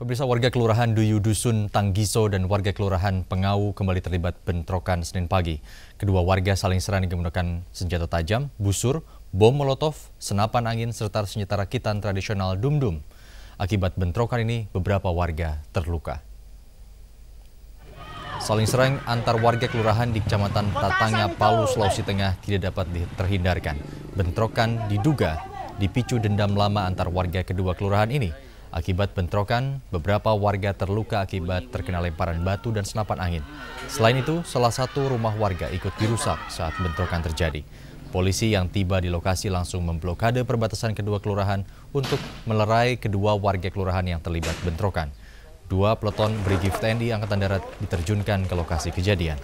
Pemirsa warga Kelurahan Duyu Dusun Tanggiso dan warga Kelurahan Pengau kembali terlibat bentrokan Senin pagi. Kedua warga saling serang menggunakan senjata tajam, busur, bom molotov, senapan angin, serta senjata rakitan tradisional dum-dum. Akibat bentrokan ini, beberapa warga terluka. Saling serang antar warga kelurahan di Kecamatan Tatanga, Palu, Sulawesi Tengah tidak dapat terhindarkan. Bentrokan diduga dipicu dendam lama antar warga kedua kelurahan ini. Akibat bentrokan, beberapa warga terluka akibat terkena lemparan batu dan senapan angin. Selain itu, salah satu rumah warga ikut dirusak saat bentrokan terjadi. Polisi yang tiba di lokasi langsung memblokade perbatasan kedua kelurahan untuk melerai kedua warga kelurahan yang terlibat bentrokan. Dua peleton Brigif TNI Angkatan Darat diterjunkan ke lokasi kejadian.